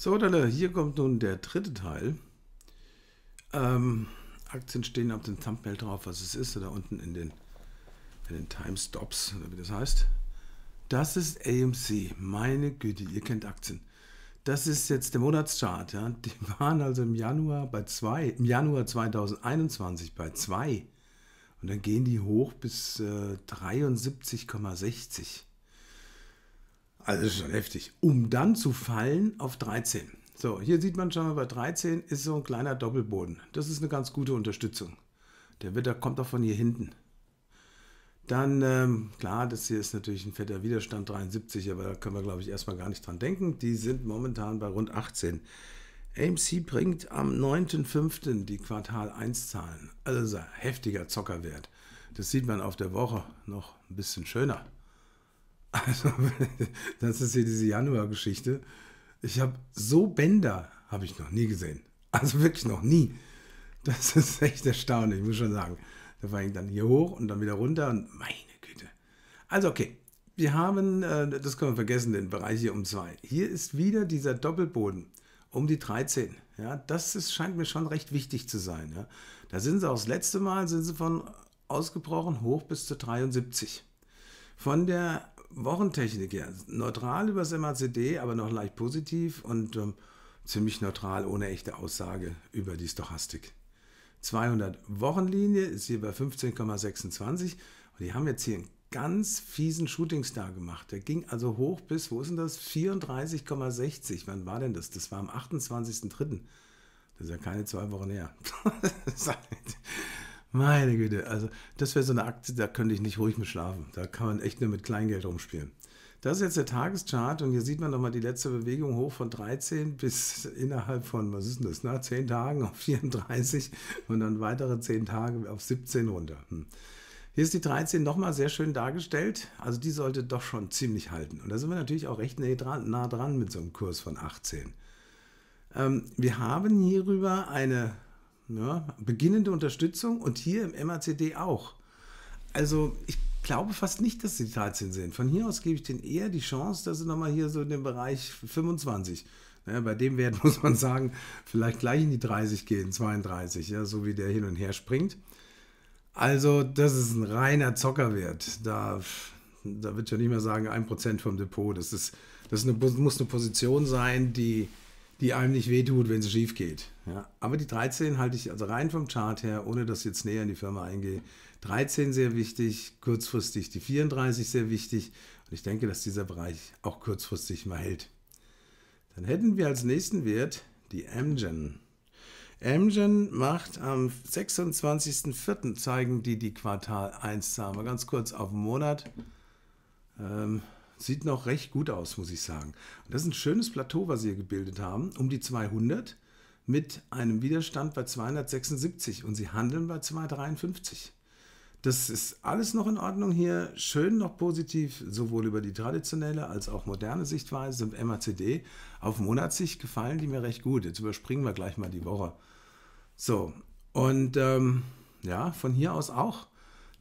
So, dann hier kommt nun der dritte Teil. Ähm, Aktien stehen auf dem Thumbnail drauf, was es ist, oder unten in den, in den Time-Stops, oder wie das heißt. Das ist AMC. Meine Güte, ihr kennt Aktien. Das ist jetzt der Monatschart. Ja? Die waren also im Januar bei 2, im Januar 2021 bei 2. Und dann gehen die hoch bis äh, 73,60 also das ist schon heftig. Um dann zu fallen auf 13. So, hier sieht man schon mal, bei 13 ist so ein kleiner Doppelboden. Das ist eine ganz gute Unterstützung. Der Wetter kommt auch von hier hinten. Dann, ähm, klar, das hier ist natürlich ein fetter Widerstand, 73, aber da können wir, glaube ich, erstmal gar nicht dran denken. Die sind momentan bei rund 18. AMC bringt am 9.5. die Quartal 1-Zahlen. Also ein heftiger Zockerwert. Das sieht man auf der Woche noch ein bisschen schöner. Also, das ist hier diese Januar-Geschichte. Ich habe so Bänder, habe ich noch nie gesehen. Also wirklich noch nie. Das ist echt erstaunlich, muss ich schon sagen. Da war ich dann hier hoch und dann wieder runter und meine Güte. Also okay, wir haben, äh, das können wir vergessen, den Bereich hier um 2. Hier ist wieder dieser Doppelboden um die 13. Ja, das ist, scheint mir schon recht wichtig zu sein. Ja. Da sind sie auch das letzte Mal, sind sie von ausgebrochen hoch bis zu 73. Von der Wochentechnik, ja. Neutral über das MACD, aber noch leicht positiv und ähm, ziemlich neutral ohne echte Aussage über die Stochastik. 200 Wochenlinie ist hier bei 15,26 und die haben jetzt hier einen ganz fiesen Shootingstar gemacht. Der ging also hoch bis, wo ist denn das? 34,60. Wann war denn das? Das war am 28.03. Das ist ja keine zwei Wochen her. Meine Güte, also das wäre so eine Aktie, da könnte ich nicht ruhig mit schlafen. Da kann man echt nur mit Kleingeld rumspielen. Das ist jetzt der Tageschart und hier sieht man nochmal die letzte Bewegung hoch von 13 bis innerhalb von, was ist denn das, na, 10 Tagen auf 34 und dann weitere 10 Tage auf 17 runter. Hm. Hier ist die 13 nochmal sehr schön dargestellt. Also die sollte doch schon ziemlich halten. Und da sind wir natürlich auch recht nah dran, nah dran mit so einem Kurs von 18. Ähm, wir haben hierüber eine ja, ne? beginnende Unterstützung und hier im MACD auch. Also ich glaube fast nicht, dass sie 13 sind. Von hier aus gebe ich denen eher die Chance, dass sie nochmal hier so in den Bereich 25, ja, ne? bei dem Wert muss man sagen, vielleicht gleich in die 30 gehen, 32, ja, so wie der hin und her springt. Also das ist ein reiner Zockerwert. Da, da wird ja nicht mehr sagen 1% vom Depot. Das, ist, das ist eine, muss eine Position sein, die die einem nicht wehtut, wenn es schief geht. Ja. Aber die 13 halte ich also rein vom Chart her, ohne dass ich jetzt näher in die Firma eingehe. 13 sehr wichtig, kurzfristig die 34 sehr wichtig. Und ich denke, dass dieser Bereich auch kurzfristig mal hält. Dann hätten wir als nächsten Wert die Amgen. Amgen macht am 26.04. zeigen die die Quartal 1 Zahlen. Mal ganz kurz auf den Monat. Ähm, Sieht noch recht gut aus, muss ich sagen. Und das ist ein schönes Plateau, was sie hier gebildet haben, um die 200 mit einem Widerstand bei 276 und sie handeln bei 253. Das ist alles noch in Ordnung hier, schön noch positiv, sowohl über die traditionelle als auch moderne Sichtweise im MACD. Auf Monatssicht gefallen die mir recht gut. Jetzt überspringen wir gleich mal die Woche. So, und ähm, ja, von hier aus auch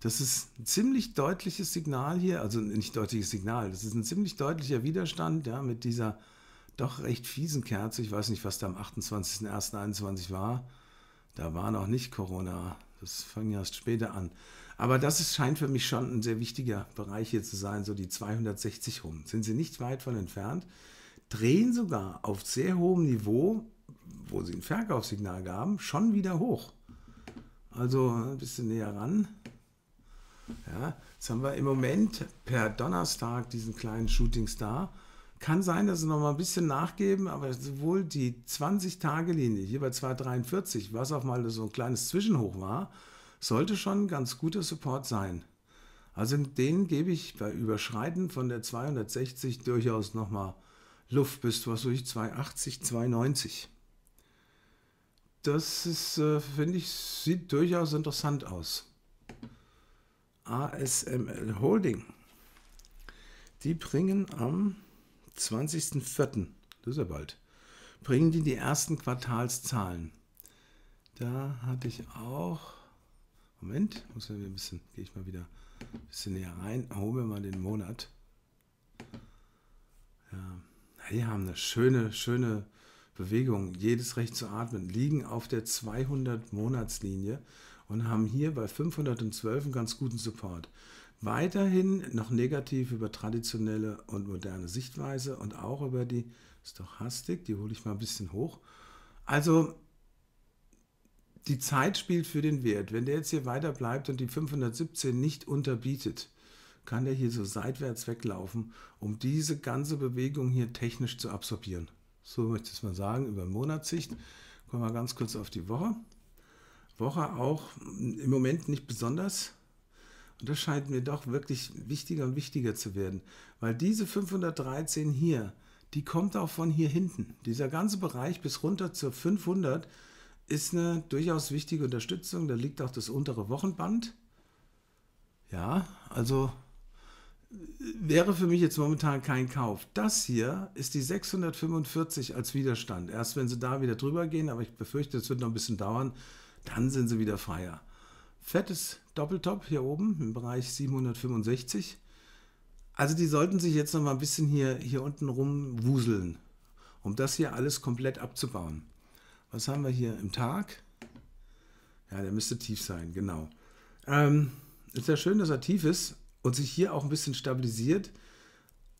das ist ein ziemlich deutliches Signal hier, also nicht deutliches Signal, das ist ein ziemlich deutlicher Widerstand ja, mit dieser doch recht fiesen Kerze. Ich weiß nicht, was da am 28.01.21 war. Da war noch nicht Corona. Das fing erst später an. Aber das ist, scheint für mich schon ein sehr wichtiger Bereich hier zu sein, so die 260 rum. Sind sie nicht weit von entfernt, drehen sogar auf sehr hohem Niveau, wo sie ein Verkaufssignal gaben, schon wieder hoch. Also ein bisschen näher ran. Ja, jetzt haben wir im Moment per Donnerstag diesen kleinen Shooting Star. Kann sein, dass sie noch mal ein bisschen nachgeben, aber sowohl die 20-Tage-Linie hier bei 243, was auch mal so ein kleines Zwischenhoch war, sollte schon ein ganz guter Support sein. Also den gebe ich bei Überschreiten von der 260 durchaus noch mal Luft bis, was ich, 280, 290. Das ist, äh, finde ich, sieht durchaus interessant aus. ASML Holding. Die bringen am 20.04., das ist ja bald, bringen die die ersten Quartalszahlen. Da hatte ich auch, Moment, muss ja ein bisschen, gehe ich mal wieder ein bisschen näher rein, hole mir mal den Monat. Ja, die haben eine schöne, schöne Bewegung, jedes Recht zu atmen, liegen auf der 200-Monatslinie. linie und haben hier bei 512 einen ganz guten Support. Weiterhin noch negativ über traditionelle und moderne Sichtweise und auch über die Stochastik, die hole ich mal ein bisschen hoch. Also die Zeit spielt für den Wert. Wenn der jetzt hier weiter bleibt und die 517 nicht unterbietet, kann der hier so seitwärts weglaufen, um diese ganze Bewegung hier technisch zu absorbieren. So möchte ich es mal sagen, über Monatssicht. Kommen wir ganz kurz auf die Woche. Woche auch im Moment nicht besonders. Und das scheint mir doch wirklich wichtiger und wichtiger zu werden, weil diese 513 hier, die kommt auch von hier hinten. Dieser ganze Bereich bis runter zur 500 ist eine durchaus wichtige Unterstützung. Da liegt auch das untere Wochenband. Ja, also wäre für mich jetzt momentan kein Kauf. Das hier ist die 645 als Widerstand. Erst wenn sie da wieder drüber gehen, aber ich befürchte, es wird noch ein bisschen dauern, dann sind sie wieder freier. Fettes Doppeltop hier oben im Bereich 765. Also die sollten sich jetzt noch mal ein bisschen hier, hier unten rumwuseln, um das hier alles komplett abzubauen. Was haben wir hier im Tag? Ja, der müsste tief sein, genau. Ähm, ist ja schön, dass er tief ist und sich hier auch ein bisschen stabilisiert.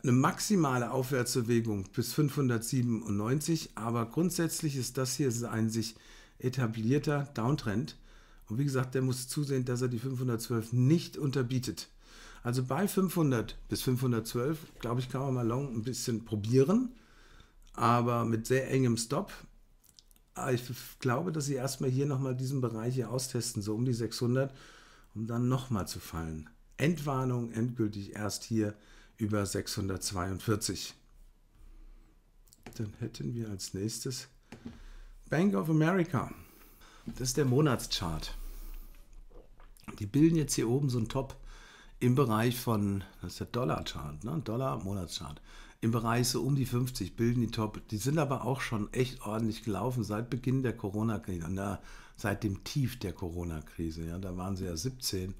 Eine maximale Aufwärtsbewegung bis 597, aber grundsätzlich ist das hier ein sich etablierter Downtrend. Und wie gesagt, der muss zusehen, dass er die 512 nicht unterbietet. Also bei 500 bis 512, glaube ich, kann man mal long ein bisschen probieren, aber mit sehr engem Stop. Ah, ich glaube, dass sie erstmal hier nochmal diesen Bereich hier austesten, so um die 600, um dann nochmal zu fallen. Endwarnung endgültig erst hier über 642. Dann hätten wir als nächstes Bank of America. Das ist der Monatschart. Die bilden jetzt hier oben so einen Top im Bereich von, das ist der Dollarchart, ne? Dollar Monatschart. Im Bereich so um die 50 bilden die Top. Die sind aber auch schon echt ordentlich gelaufen seit Beginn der Corona-Krise, na, seit dem Tief der Corona-Krise. Ja, da waren sie ja 17.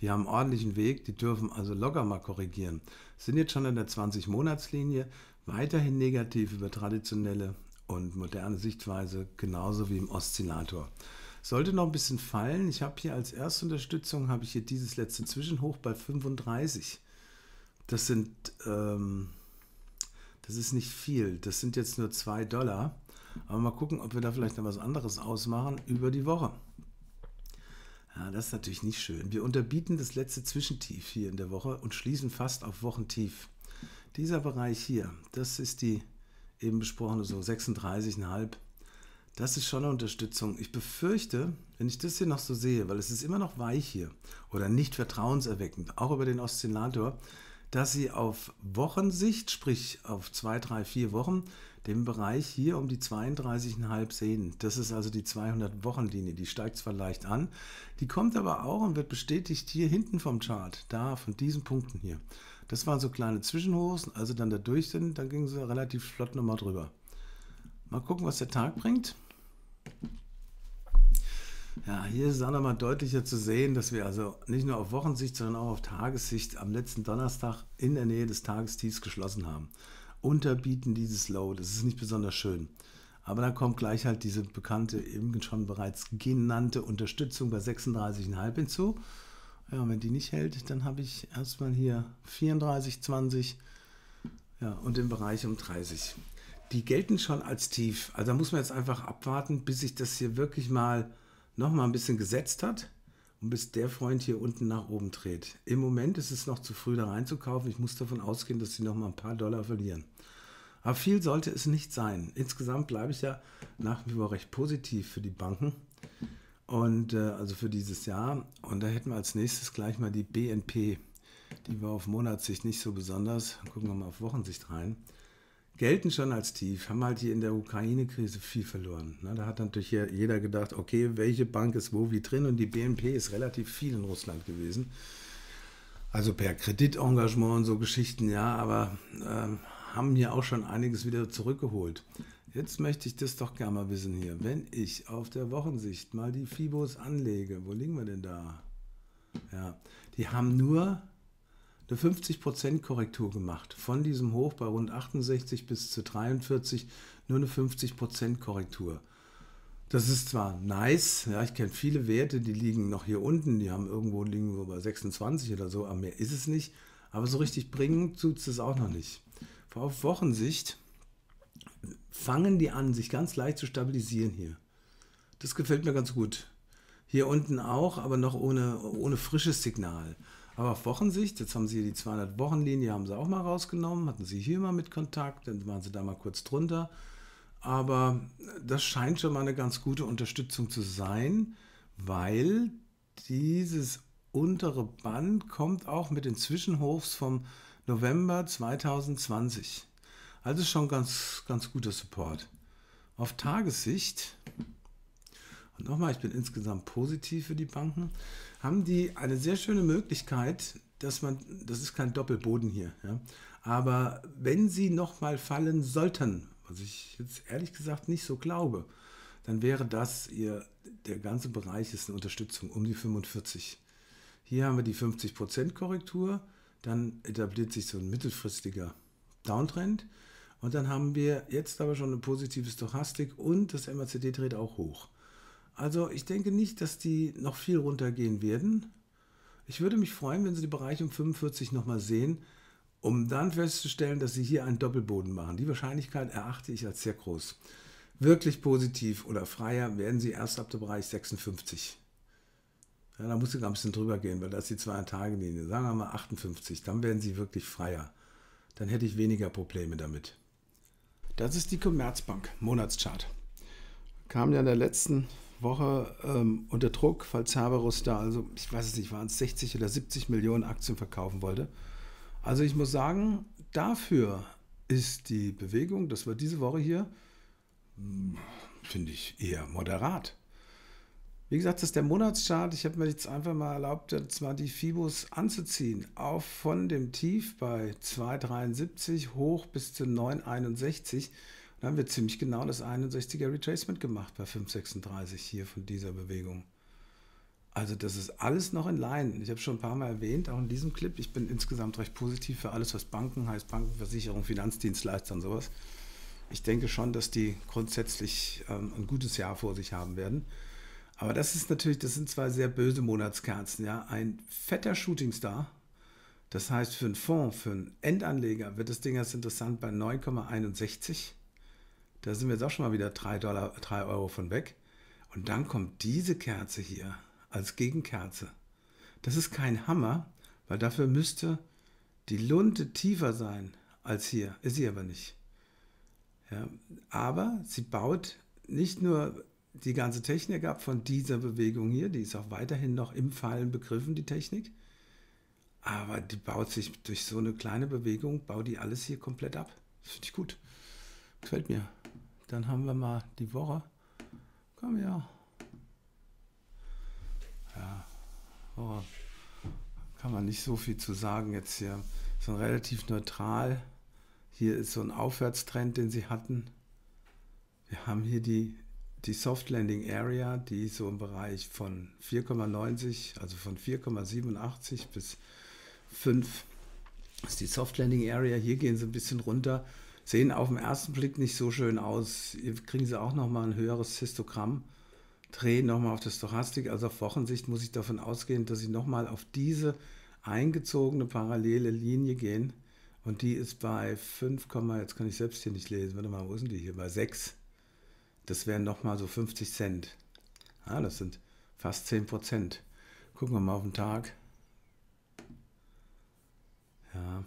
Die haben einen ordentlichen Weg, die dürfen also locker mal korrigieren. Sind jetzt schon in der 20-Monats-Linie, weiterhin negativ über traditionelle und moderne Sichtweise genauso wie im Oszillator. Sollte noch ein bisschen fallen. Ich habe hier als Erstunterstützung habe ich hier dieses letzte Zwischenhoch bei 35. Das sind, ähm, das ist nicht viel. Das sind jetzt nur 2 Dollar. Aber mal gucken, ob wir da vielleicht noch was anderes ausmachen über die Woche. Ja, das ist natürlich nicht schön. Wir unterbieten das letzte Zwischentief hier in der Woche und schließen fast auf Wochentief. Dieser Bereich hier, das ist die eben besprochene, so 36,5. Das ist schon eine Unterstützung. Ich befürchte, wenn ich das hier noch so sehe, weil es ist immer noch weich hier oder nicht vertrauenserweckend, auch über den Oszillator, dass sie auf Wochensicht, sprich auf zwei, drei, vier Wochen, den Bereich hier um die 32,5 sehen. Das ist also die 200-Wochen-Linie. Die steigt zwar leicht an, die kommt aber auch und wird bestätigt hier hinten vom Chart, da von diesen Punkten hier. Das waren so kleine Zwischenhosen. Also dann da durch sind, dann gingen sie relativ flott nochmal drüber. Mal gucken, was der Tag bringt. Ja, hier ist es auch nochmal deutlicher zu sehen, dass wir also nicht nur auf Wochensicht, sondern auch auf Tagessicht am letzten Donnerstag in der Nähe des Tagestiefs geschlossen haben. Unterbieten dieses Low, das ist nicht besonders schön. Aber dann kommt gleich halt diese bekannte, eben schon bereits genannte Unterstützung bei 36,5 hinzu. Ja, wenn die nicht hält, dann habe ich erstmal hier 34, 20 ja, und im Bereich um 30. Die gelten schon als tief. Also da muss man jetzt einfach abwarten, bis sich das hier wirklich mal noch mal ein bisschen gesetzt hat und bis der Freund hier unten nach oben dreht. Im Moment ist es noch zu früh da reinzukaufen. Ich muss davon ausgehen, dass sie noch mal ein paar Dollar verlieren. Aber viel sollte es nicht sein. Insgesamt bleibe ich ja nach wie vor recht positiv für die Banken. Und äh, also für dieses Jahr. Und da hätten wir als nächstes gleich mal die BNP. Die war auf Monatssicht nicht so besonders. Gucken wir mal auf Wochensicht rein. Gelten schon als tief, haben halt hier in der Ukraine-Krise viel verloren. Na, da hat natürlich jeder gedacht, okay, welche Bank ist wo wie drin? Und die BNP ist relativ viel in Russland gewesen. Also per Kreditengagement und so Geschichten, ja, aber äh, haben hier auch schon einiges wieder zurückgeholt. Jetzt möchte ich das doch gerne mal wissen hier. Wenn ich auf der Wochensicht mal die Fibos anlege, wo liegen wir denn da? Ja, die haben nur eine 50% Korrektur gemacht. Von diesem Hoch bei rund 68 bis zu 43 nur eine 50% Korrektur. Das ist zwar nice, ja, ich kenne viele Werte, die liegen noch hier unten, die haben irgendwo liegen bei 26 oder so, aber mehr ist es nicht. Aber so richtig bringen tut es auch noch nicht. Auf Wochensicht fangen die an, sich ganz leicht zu stabilisieren hier. Das gefällt mir ganz gut. Hier unten auch, aber noch ohne, ohne frisches Signal. Aber auf Wochensicht, jetzt haben sie hier die 200-Wochen-Linie, haben sie auch mal rausgenommen, hatten sie hier mal mit Kontakt, dann waren sie da mal kurz drunter. Aber das scheint schon mal eine ganz gute Unterstützung zu sein, weil dieses untere Band kommt auch mit den Zwischenhofs vom November 2020. Also schon ganz, ganz guter Support. Auf Tagessicht, und nochmal, ich bin insgesamt positiv für die Banken, haben die eine sehr schöne Möglichkeit, dass man, das ist kein Doppelboden hier, ja, aber wenn sie nochmal fallen sollten, was ich jetzt ehrlich gesagt nicht so glaube, dann wäre das ihr, der ganze Bereich ist eine Unterstützung um die 45. Hier haben wir die 50% Korrektur, dann etabliert sich so ein mittelfristiger Downtrend und dann haben wir jetzt aber schon eine positive Stochastik und das MACD dreht auch hoch. Also ich denke nicht, dass die noch viel runtergehen werden. Ich würde mich freuen, wenn Sie die Bereiche um 45 nochmal sehen, um dann festzustellen, dass Sie hier einen Doppelboden machen. Die Wahrscheinlichkeit erachte ich als sehr groß. Wirklich positiv oder freier werden Sie erst ab dem Bereich 56. Ja, da muss ich ein bisschen drüber gehen, weil das ist die zwei tage linie Sagen wir mal 58, dann werden Sie wirklich freier. Dann hätte ich weniger Probleme damit. Das ist die Commerzbank Monatschart. Kam ja in der letzten Woche ähm, unter Druck, weil Cerberus da, also ich weiß es nicht, waren es 60 oder 70 Millionen Aktien verkaufen wollte. Also ich muss sagen, dafür ist die Bewegung, das war diese Woche hier, hm, finde ich eher moderat. Wie gesagt, das ist der Monatschart. Ich habe mir jetzt einfach mal erlaubt, jetzt mal die Fibos anzuziehen. Auf von dem Tief bei 2,73 hoch bis zu 9,61. Da haben wir ziemlich genau das 61er Retracement gemacht bei 5,36 hier von dieser Bewegung. Also das ist alles noch in Line. Ich habe schon ein paar Mal erwähnt, auch in diesem Clip, ich bin insgesamt recht positiv für alles, was Banken heißt, Banken, Finanzdienstleister und sowas. Ich denke schon, dass die grundsätzlich ähm, ein gutes Jahr vor sich haben werden. Aber das ist natürlich, das sind zwei sehr böse Monatskerzen, ja. Ein fetter Shootingstar, das heißt für einen Fonds, für einen Endanleger wird das Ding erst interessant bei 9,61. Da sind wir jetzt auch schon mal wieder 3, Dollar, 3 Euro von weg. Und dann kommt diese Kerze hier als Gegenkerze. Das ist kein Hammer, weil dafür müsste die Lunte tiefer sein als hier. Ist sie aber nicht. Ja, aber sie baut nicht nur die ganze Technik ab von dieser Bewegung hier. Die ist auch weiterhin noch im Fallen begriffen, die Technik. Aber die baut sich durch so eine kleine Bewegung, baut die alles hier komplett ab. Finde ich gut. Gefällt mir. Dann haben wir mal die Woche. Komm ja. Ja, Woche. Kann man nicht so viel zu sagen jetzt hier. So relativ neutral. Hier ist so ein Aufwärtstrend, den sie hatten. Wir haben hier die die Soft Landing Area, die so im Bereich von 4,90, also von 4,87 bis 5 ist die Soft Landing Area. Hier gehen sie ein bisschen runter, sehen auf den ersten Blick nicht so schön aus. Hier kriegen sie auch nochmal ein höheres Histogramm. Drehen nochmal auf das Stochastik, also auf Wochensicht muss ich davon ausgehen, dass sie nochmal auf diese eingezogene parallele Linie gehen. Und die ist bei 5, jetzt kann ich selbst hier nicht lesen. Warte mal, wo sind die hier? Bei 6. Das wären nochmal so 50 Cent. Ah, das sind fast 10 Prozent. Gucken wir mal auf den Tag. Ja.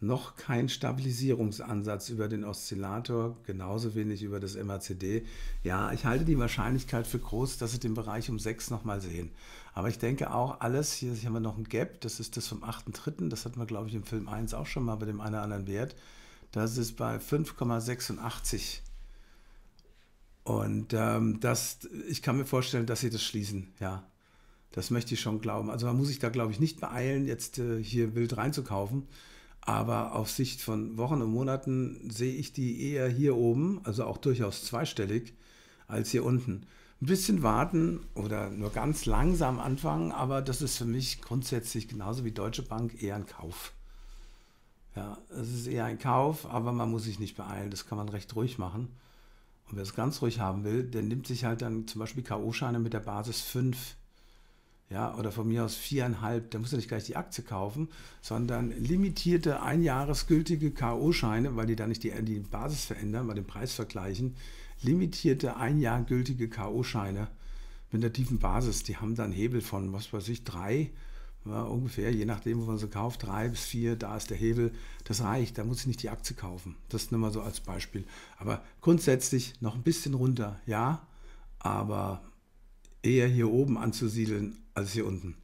Noch kein Stabilisierungsansatz über den Oszillator, genauso wenig über das MACD. Ja, ich halte die Wahrscheinlichkeit für groß, dass Sie den Bereich um 6 nochmal sehen. Aber ich denke auch alles, hier haben wir noch ein Gap, das ist das vom 8.3., das hatten wir, glaube ich, im Film 1 auch schon mal bei dem einen oder anderen Wert. Das ist bei 5,86. Und ähm, das, ich kann mir vorstellen, dass sie das schließen, ja. Das möchte ich schon glauben. Also man muss sich da, glaube ich, nicht beeilen, jetzt äh, hier wild reinzukaufen. Aber auf Sicht von Wochen und Monaten sehe ich die eher hier oben, also auch durchaus zweistellig, als hier unten. Ein bisschen warten oder nur ganz langsam anfangen, aber das ist für mich grundsätzlich genauso wie Deutsche Bank eher ein Kauf. Ja, es ist eher ein Kauf, aber man muss sich nicht beeilen. Das kann man recht ruhig machen. Und wer es ganz ruhig haben will, der nimmt sich halt dann zum Beispiel K.O.-Scheine mit der Basis 5. Ja, oder von mir aus viereinhalb, da muss er nicht gleich die Aktie kaufen, sondern limitierte einjahresgültige K.O.-Scheine, weil die dann nicht die, die Basis verändern, weil den Preis vergleichen, limitierte einjahrgültige K.O.-Scheine mit einer tiefen Basis, die haben dann Hebel von, was weiß ich, drei ja, ungefähr, je nachdem, wo man so kauft, drei bis vier, da ist der Hebel, das reicht, da muss ich nicht die Aktie kaufen. Das nur mal so als Beispiel. Aber grundsätzlich noch ein bisschen runter, ja, aber eher hier oben anzusiedeln als hier unten.